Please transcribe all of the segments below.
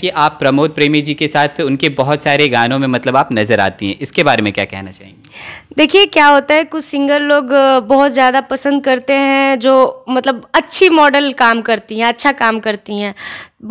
कि आप प्रमोद प्रेमी जी के साथ उनके बहुत सारे गानों में मतलब आप नज़र आती हैं इसके बारे में क्या कहना चाहेंगे देखिए क्या होता है कुछ सिंगर लोग बहुत ज़्यादा पसंद करते हैं जो मतलब अच्छी मॉडल काम करती हैं अच्छा काम करती हैं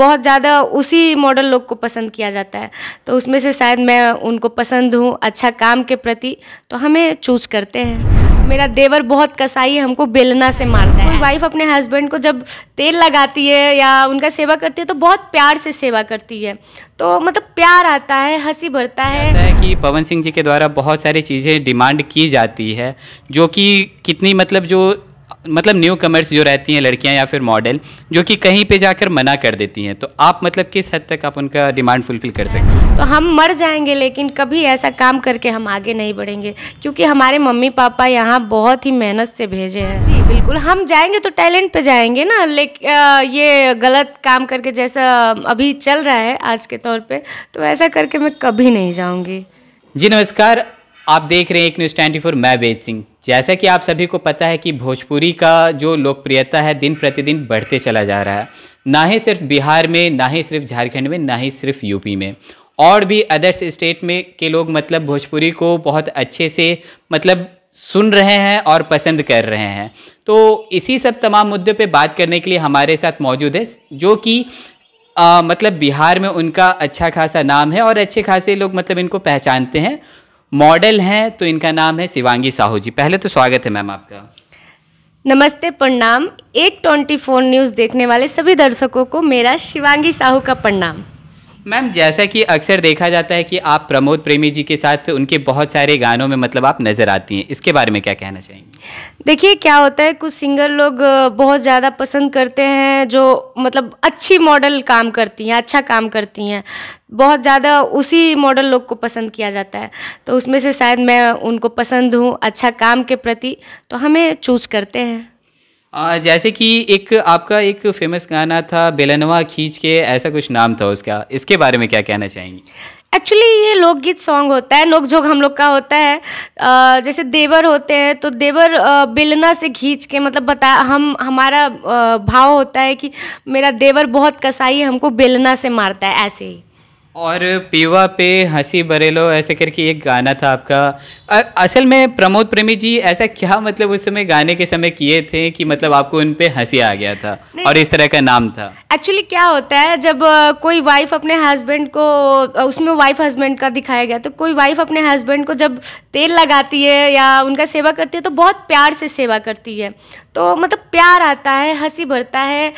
बहुत ज़्यादा उसी मॉडल लोग को पसंद किया जाता है तो उसमें से शायद मैं उनको पसंद हूँ अच्छा काम के प्रति तो हमें चूज करते हैं मेरा देवर बहुत कसाई है हमको बेलना से मारता है वाइफ अपने हस्बैंड को जब तेल लगाती है या उनका सेवा करती है तो बहुत प्यार से सेवा करती है तो मतलब प्यार आता है हंसी भरता है, है कि पवन सिंह जी के द्वारा बहुत सारी चीज़ें डिमांड की जाती है जो कि कितनी मतलब जो मतलब न्यू कमर्स जो रहती हैं लड़कियां या फिर मॉडल जो कि कहीं पे जाकर मना कर देती हैं तो आप मतलब किस हद तक आप उनका डिमांड फुलफिल कर सकते हैं तो हम मर जाएंगे लेकिन कभी ऐसा काम करके हम आगे नहीं बढ़ेंगे क्योंकि हमारे मम्मी पापा यहाँ बहुत ही मेहनत से भेजे हैं जी बिल्कुल हम जाएंगे तो टैलेंट पे जाएंगे ना लेकिन ये गलत काम करके जैसा अभी चल रहा है आज के तौर पर तो ऐसा करके मैं कभी नहीं जाऊँगी जी नमस्कार आप देख रहे हैं एक न्यूज़ ट्वेंटी फोर मैं वेद सिंह जैसा कि आप सभी को पता है कि भोजपुरी का जो लोकप्रियता है दिन प्रतिदिन बढ़ते चला जा रहा है ना ही सिर्फ बिहार में ना ही सिर्फ झारखंड में ना ही सिर्फ यूपी में और भी अदर्स स्टेट में के लोग मतलब भोजपुरी को बहुत अच्छे से मतलब सुन रहे हैं और पसंद कर रहे हैं तो इसी सब तमाम मुद्दों पर बात करने के लिए हमारे साथ मौजूद है जो कि मतलब बिहार में उनका अच्छा खासा नाम है और अच्छे खासे लोग मतलब इनको पहचानते हैं मॉडल हैं तो इनका नाम है शिवांगी साहू जी पहले तो स्वागत है मैम आपका नमस्ते प्रणाम एक ट्वेंटी फोर न्यूज़ देखने वाले सभी दर्शकों को मेरा शिवांगी साहू का प्रणाम मैम जैसा कि अक्सर देखा जाता है कि आप प्रमोद प्रेमी जी के साथ उनके बहुत सारे गानों में मतलब आप नज़र आती हैं इसके बारे में क्या कहना चाहेंगे देखिए क्या होता है कुछ सिंगर लोग बहुत ज़्यादा पसंद करते हैं जो मतलब अच्छी मॉडल काम करती हैं अच्छा काम करती हैं बहुत ज़्यादा उसी मॉडल लोग को पसंद किया जाता है तो उसमें से शायद मैं उनको पसंद हूँ अच्छा काम के प्रति तो हमें चूज करते हैं आ, जैसे कि एक आपका एक फेमस गाना था बेलनवा खींच के ऐसा कुछ नाम था उसका इसके बारे में क्या कहना चाहेंगी एक्चुअली ये लोकगीत सॉन्ग होता है नोकझोंक हम लोग का होता है जैसे देवर होते हैं तो देवर बिलना बेलना से खींच के मतलब बता हम हमारा भाव होता है कि मेरा देवर बहुत कसाई हमको बेलना से मारता है ऐसे ही और पीवा पे हंसी बरेलो ऐसे करके एक गाना था आपका आ, असल में प्रमोद प्रेमी जी ऐसा क्या मतलब उस समय गाने के समय किए थे कि मतलब आपको उन पे हंसी आ गया था और इस तरह का नाम था एक्चुअली क्या होता है जब कोई वाइफ अपने हस्बैंड को उसमें वाइफ हस्बैंड का दिखाया गया तो कोई वाइफ अपने हस्बैंड को जब तेल लगाती है या उनका सेवा करती है तो बहुत प्यार से सेवा करती है तो मतलब प्यार आता है हंसी भरता है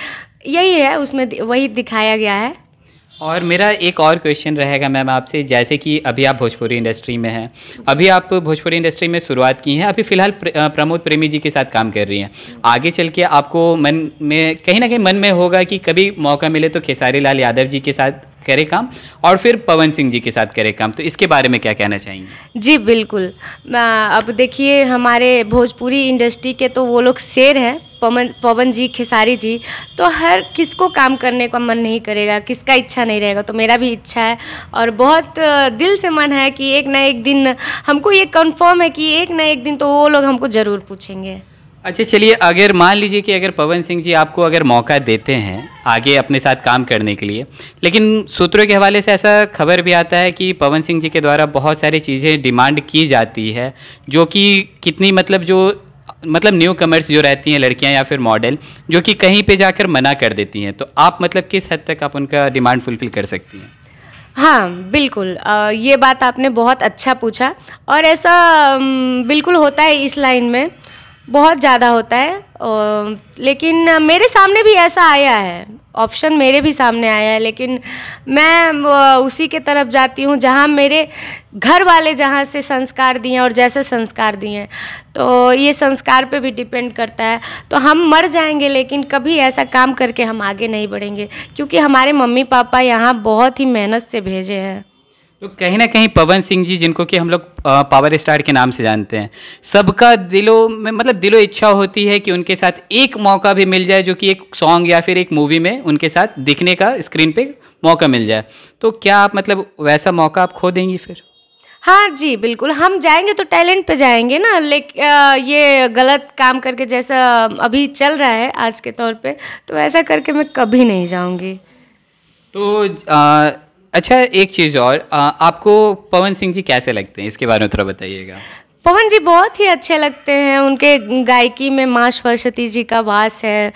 यही है उसमें वही दिखाया गया है और मेरा एक और क्वेश्चन रहेगा मैम आपसे जैसे कि अभी आप भोजपुरी इंडस्ट्री में हैं अभी आप भोजपुरी इंडस्ट्री में शुरुआत की हैं अभी फ़िलहाल प्रमोद प्रेमी जी के साथ काम कर रही हैं आगे चल के आपको मन में कहीं ना कहीं मन में होगा कि कभी मौका मिले तो खेसारी लाल यादव जी के साथ करे काम और फिर पवन सिंह जी के साथ करे काम तो इसके बारे में क्या कहना चाहेंगे जी बिल्कुल अब देखिए हमारे भोजपुरी इंडस्ट्री के तो वो लोग शेर हैं पवन पवन जी खेसारी जी तो हर किसको काम करने का मन नहीं करेगा किसका इच्छा नहीं रहेगा तो मेरा भी इच्छा है और बहुत दिल से मन है कि एक ना एक दिन हमको ये कंफर्म है कि एक ना एक दिन तो वो लोग हमको ज़रूर पूछेंगे अच्छा चलिए अगर मान लीजिए कि अगर पवन सिंह जी आपको अगर मौका देते हैं आगे अपने साथ काम करने के लिए लेकिन सूत्रों के हवाले से ऐसा खबर भी आता है कि पवन सिंह जी के द्वारा बहुत सारी चीज़ें डिमांड की जाती है जो कि कितनी मतलब जो मतलब न्यू कमर्स जो रहती हैं लड़कियां या फिर मॉडल जो कि कहीं पे जाकर मना कर देती हैं तो आप मतलब किस हद तक आप उनका डिमांड फुलफिल कर सकती हैं हाँ बिल्कुल आ, ये बात आपने बहुत अच्छा पूछा और ऐसा बिल्कुल होता है इस लाइन में बहुत ज़्यादा होता है और, लेकिन मेरे सामने भी ऐसा आया है ऑप्शन मेरे भी सामने आया है लेकिन मैं उसी के तरफ जाती हूँ जहाँ मेरे घर वाले जहाँ से संस्कार दिए और जैसे संस्कार दिए हैं तो ये संस्कार पे भी डिपेंड करता है तो हम मर जाएंगे लेकिन कभी ऐसा काम करके हम आगे नहीं बढ़ेंगे क्योंकि हमारे मम्मी पापा यहाँ बहुत ही मेहनत से भेजे हैं तो कहीं ना कहीं पवन सिंह जी जिनको कि हम लोग पावर स्टार के नाम से जानते हैं सबका दिलों में मतलब दिलो इच्छा होती है कि उनके साथ एक मौका भी मिल जाए जो कि एक सॉन्ग या फिर एक मूवी में उनके साथ दिखने का स्क्रीन पे मौका मिल जाए तो क्या आप मतलब वैसा मौका आप खो देंगी फिर हाँ जी बिल्कुल हम जाएंगे तो टैलेंट पे जाएंगे ना लेकिन ये गलत काम करके जैसा अभी चल रहा है आज के तौर पे तो ऐसा करके मैं कभी नहीं जाऊंगी तो आ, अच्छा एक चीज़ और आ, आपको पवन सिंह जी कैसे लगते हैं इसके बारे में थोड़ा बताइएगा पवन जी बहुत ही अच्छे लगते हैं उनके गायकी में माँ सरस्वती जी का वास है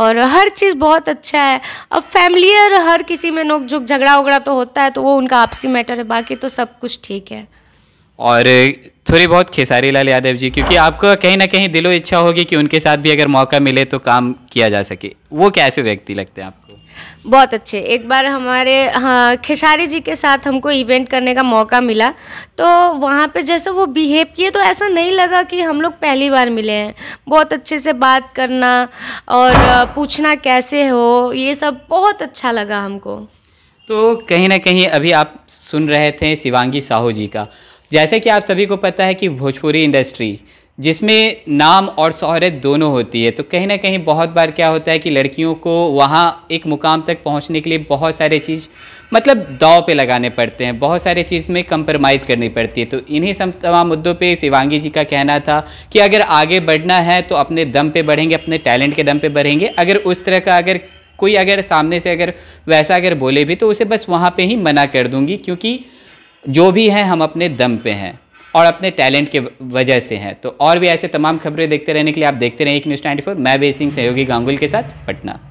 और हर चीज़ बहुत अच्छा है अब फैमिलियर हर किसी में नोक झोंक झगड़ा उगड़ा तो होता है तो वो उनका आपसी मैटर है बाकी तो सब कुछ ठीक है और थोड़ी बहुत खेसारी लाल यादव जी क्योंकि आपको कहीं ना कहीं दिलो इच्छा होगी कि उनके साथ भी अगर मौका मिले तो काम किया जा सके वो कैसे व्यक्ति लगते हैं आप बहुत अच्छे एक बार हमारे हाँ खेसारी जी के साथ हमको इवेंट करने का मौका मिला तो वहाँ पे जैसे वो बिहेव किए तो ऐसा नहीं लगा कि हम लोग पहली बार मिले हैं बहुत अच्छे से बात करना और पूछना कैसे हो ये सब बहुत अच्छा लगा हमको तो कहीं ना कहीं अभी आप सुन रहे थे शिवांगी साहू जी का जैसे कि आप सभी को पता है कि भोजपुरी इंडस्ट्री जिसमें नाम और शहरत दोनों होती है तो कहीं ना कहीं बहुत बार क्या होता है कि लड़कियों को वहाँ एक मुकाम तक पहुँचने के लिए बहुत सारे चीज़ मतलब दाव पे लगाने पड़ते हैं बहुत सारे चीज़ में कंप्रोमाइज़ करनी पड़ती है तो इन्हीं सब तमाम मुद्दों पे शिवांगी जी का कहना था कि अगर आगे बढ़ना है तो अपने दम पर बढ़ेंगे अपने टैलेंट के दम पर बढ़ेंगे अगर उस तरह का अगर कोई अगर सामने से अगर वैसा अगर बोले भी तो उसे बस वहाँ पर ही मना कर दूँगी क्योंकि जो भी हैं हम अपने दम पर हैं और अपने टैलेंट के वजह से हैं तो और भी ऐसे तमाम खबरें देखते रहने के लिए आप देखते रहें एक न्यूज़ ट्वेंटी मैं सिंह सहयोगी गांगुल के साथ पटना